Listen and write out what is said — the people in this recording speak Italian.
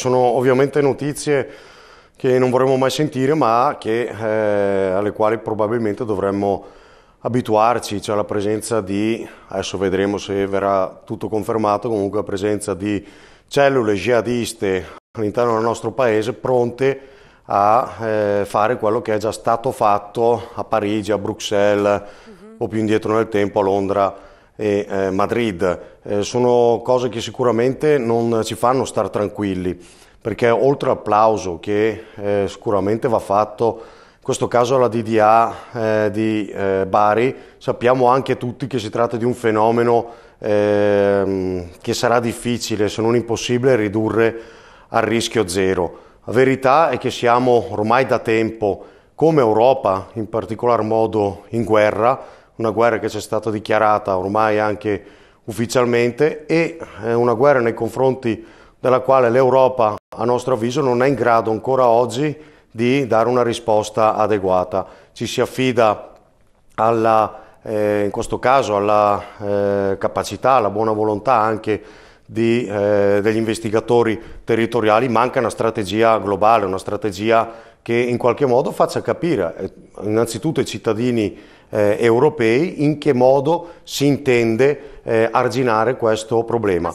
Sono ovviamente notizie che non vorremmo mai sentire, ma che, eh, alle quali probabilmente dovremmo abituarci, cioè la presenza di, adesso vedremo se verrà tutto confermato, comunque la presenza di cellule jihadiste all'interno del nostro paese pronte a eh, fare quello che è già stato fatto a Parigi, a Bruxelles uh mhm. -huh. o più indietro nel tempo a Londra e eh, Madrid. Eh, sono cose che sicuramente non ci fanno stare tranquilli, perché oltre all'applauso che eh, sicuramente va fatto, in questo caso alla DDA eh, di eh, Bari, sappiamo anche tutti che si tratta di un fenomeno ehm, che sarà difficile, se non impossibile, ridurre a rischio zero. La verità è che siamo ormai da tempo, come Europa in particolar modo, in guerra una guerra che c'è stata dichiarata ormai anche ufficialmente e è una guerra nei confronti della quale l'Europa, a nostro avviso, non è in grado ancora oggi di dare una risposta adeguata. Ci si affida alla, eh, in questo caso alla eh, capacità, alla buona volontà anche di, eh, degli investigatori territoriali, manca una strategia globale, una strategia che in qualche modo faccia capire eh, innanzitutto ai cittadini eh, europei in che modo si intende eh, arginare questo problema.